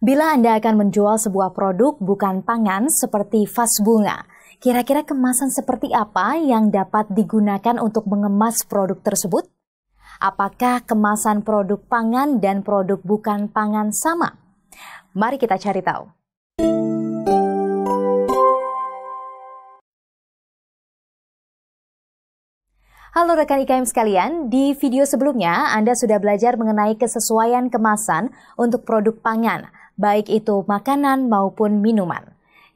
Bila Anda akan menjual sebuah produk bukan pangan seperti vas bunga, kira-kira kemasan seperti apa yang dapat digunakan untuk mengemas produk tersebut? Apakah kemasan produk pangan dan produk bukan pangan sama? Mari kita cari tahu. Halo rekan IKM sekalian, di video sebelumnya Anda sudah belajar mengenai kesesuaian kemasan untuk produk pangan, baik itu makanan maupun minuman.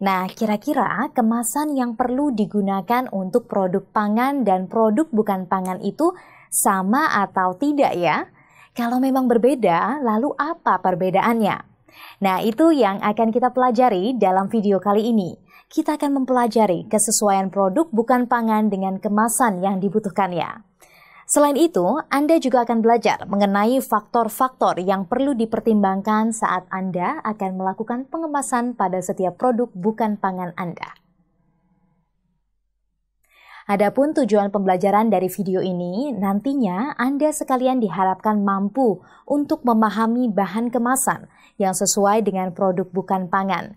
Nah, kira-kira kemasan yang perlu digunakan untuk produk pangan dan produk bukan pangan itu sama atau tidak ya? Kalau memang berbeda, lalu apa perbedaannya? Nah, itu yang akan kita pelajari dalam video kali ini kita akan mempelajari kesesuaian produk bukan pangan dengan kemasan yang dibutuhkannya. Selain itu, Anda juga akan belajar mengenai faktor-faktor yang perlu dipertimbangkan saat Anda akan melakukan pengemasan pada setiap produk bukan pangan Anda. Adapun tujuan pembelajaran dari video ini, nantinya Anda sekalian diharapkan mampu untuk memahami bahan kemasan yang sesuai dengan produk bukan pangan,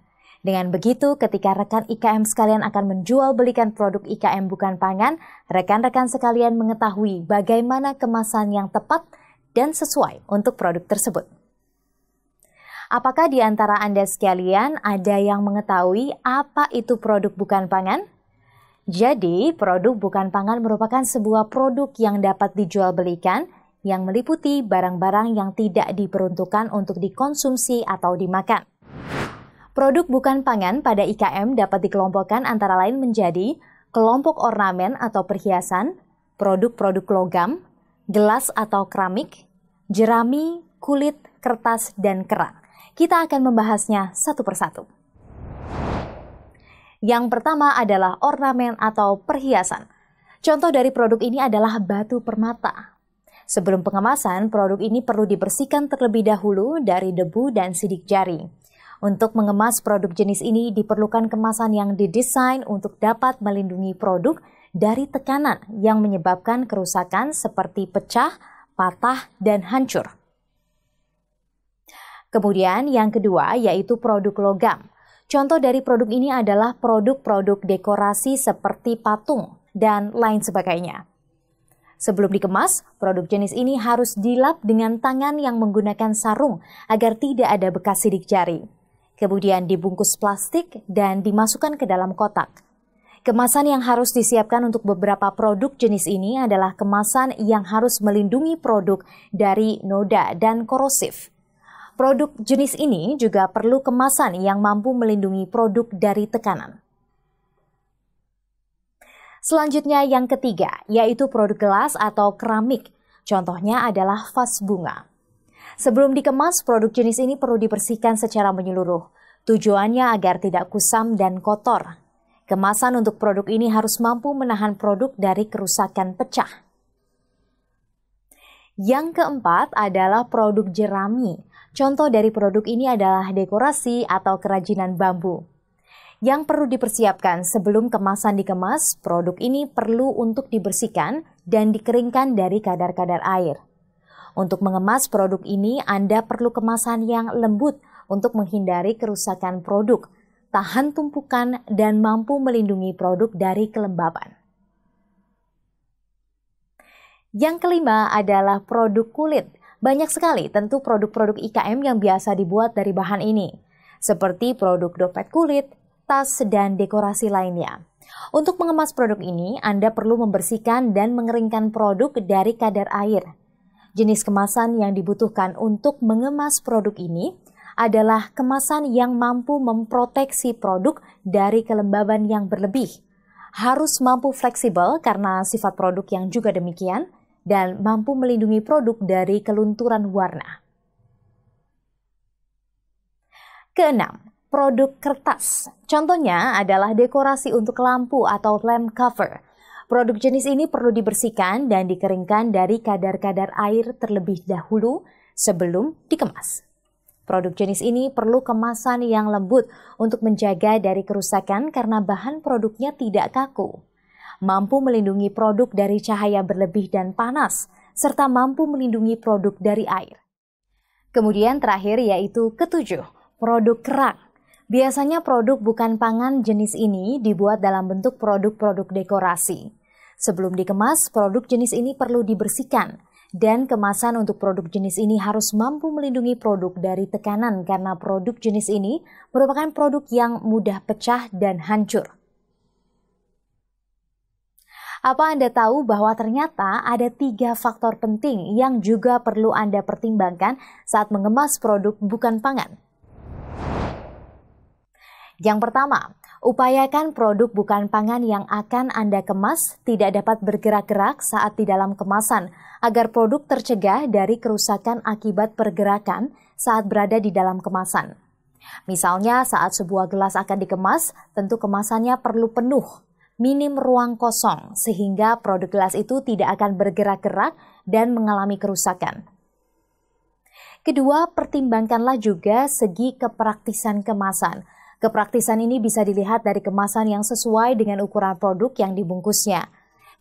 dengan begitu, ketika rekan IKM sekalian akan menjual belikan produk IKM bukan pangan, rekan-rekan sekalian mengetahui bagaimana kemasan yang tepat dan sesuai untuk produk tersebut. Apakah di antara Anda sekalian ada yang mengetahui apa itu produk bukan pangan? Jadi, produk bukan pangan merupakan sebuah produk yang dapat dijual belikan yang meliputi barang-barang yang tidak diperuntukkan untuk dikonsumsi atau dimakan. Produk bukan pangan pada IKM dapat dikelompokkan antara lain menjadi kelompok ornamen atau perhiasan, produk-produk logam, gelas atau keramik, jerami, kulit, kertas, dan kerang. Kita akan membahasnya satu persatu. Yang pertama adalah ornamen atau perhiasan. Contoh dari produk ini adalah batu permata. Sebelum pengemasan, produk ini perlu dibersihkan terlebih dahulu dari debu dan sidik jari. Untuk mengemas produk jenis ini diperlukan kemasan yang didesain untuk dapat melindungi produk dari tekanan yang menyebabkan kerusakan seperti pecah, patah, dan hancur. Kemudian yang kedua yaitu produk logam. Contoh dari produk ini adalah produk-produk dekorasi seperti patung dan lain sebagainya. Sebelum dikemas, produk jenis ini harus dilap dengan tangan yang menggunakan sarung agar tidak ada bekas sidik jari kemudian dibungkus plastik dan dimasukkan ke dalam kotak. Kemasan yang harus disiapkan untuk beberapa produk jenis ini adalah kemasan yang harus melindungi produk dari noda dan korosif. Produk jenis ini juga perlu kemasan yang mampu melindungi produk dari tekanan. Selanjutnya yang ketiga, yaitu produk gelas atau keramik. Contohnya adalah vas bunga. Sebelum dikemas, produk jenis ini perlu dibersihkan secara menyeluruh. Tujuannya agar tidak kusam dan kotor. Kemasan untuk produk ini harus mampu menahan produk dari kerusakan pecah. Yang keempat adalah produk jerami. Contoh dari produk ini adalah dekorasi atau kerajinan bambu. Yang perlu dipersiapkan sebelum kemasan dikemas, produk ini perlu untuk dibersihkan dan dikeringkan dari kadar-kadar air. Untuk mengemas produk ini, Anda perlu kemasan yang lembut untuk menghindari kerusakan produk, tahan tumpukan, dan mampu melindungi produk dari kelembaban. Yang kelima adalah produk kulit. Banyak sekali tentu produk-produk IKM yang biasa dibuat dari bahan ini, seperti produk dompet kulit, tas, dan dekorasi lainnya. Untuk mengemas produk ini, Anda perlu membersihkan dan mengeringkan produk dari kadar air. Jenis kemasan yang dibutuhkan untuk mengemas produk ini adalah kemasan yang mampu memproteksi produk dari kelembaban yang berlebih, harus mampu fleksibel karena sifat produk yang juga demikian, dan mampu melindungi produk dari kelunturan warna. Keenam, produk kertas. Contohnya adalah dekorasi untuk lampu atau lamp cover – Produk jenis ini perlu dibersihkan dan dikeringkan dari kadar-kadar air terlebih dahulu sebelum dikemas. Produk jenis ini perlu kemasan yang lembut untuk menjaga dari kerusakan karena bahan produknya tidak kaku. Mampu melindungi produk dari cahaya berlebih dan panas, serta mampu melindungi produk dari air. Kemudian terakhir yaitu ketujuh, produk kerak. Biasanya produk bukan pangan jenis ini dibuat dalam bentuk produk-produk dekorasi. Sebelum dikemas, produk jenis ini perlu dibersihkan dan kemasan untuk produk jenis ini harus mampu melindungi produk dari tekanan karena produk jenis ini merupakan produk yang mudah pecah dan hancur. Apa Anda tahu bahwa ternyata ada tiga faktor penting yang juga perlu Anda pertimbangkan saat mengemas produk bukan pangan? Yang pertama, upayakan produk bukan pangan yang akan Anda kemas tidak dapat bergerak-gerak saat di dalam kemasan, agar produk tercegah dari kerusakan akibat pergerakan saat berada di dalam kemasan. Misalnya, saat sebuah gelas akan dikemas, tentu kemasannya perlu penuh, minim ruang kosong, sehingga produk gelas itu tidak akan bergerak-gerak dan mengalami kerusakan. Kedua, pertimbangkanlah juga segi kepraktisan kemasan. Kepraktisan ini bisa dilihat dari kemasan yang sesuai dengan ukuran produk yang dibungkusnya.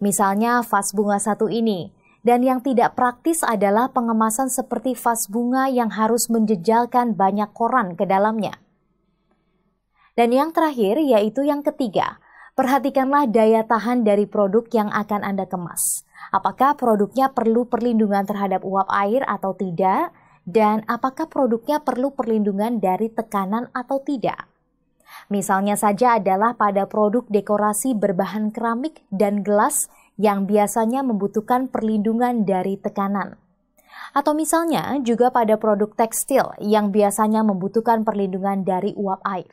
Misalnya vas bunga satu ini. Dan yang tidak praktis adalah pengemasan seperti vas bunga yang harus menjejalkan banyak koran ke dalamnya. Dan yang terakhir yaitu yang ketiga, perhatikanlah daya tahan dari produk yang akan Anda kemas. Apakah produknya perlu perlindungan terhadap uap air atau tidak? Dan apakah produknya perlu perlindungan dari tekanan atau tidak? Misalnya saja adalah pada produk dekorasi berbahan keramik dan gelas yang biasanya membutuhkan perlindungan dari tekanan. Atau misalnya juga pada produk tekstil yang biasanya membutuhkan perlindungan dari uap air.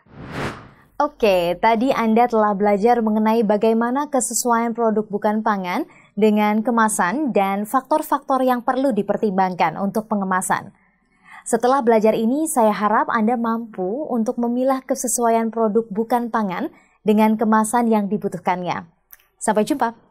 Oke, tadi Anda telah belajar mengenai bagaimana kesesuaian produk bukan pangan dengan kemasan dan faktor-faktor yang perlu dipertimbangkan untuk pengemasan. Setelah belajar ini, saya harap Anda mampu untuk memilah kesesuaian produk bukan pangan dengan kemasan yang dibutuhkannya. Sampai jumpa.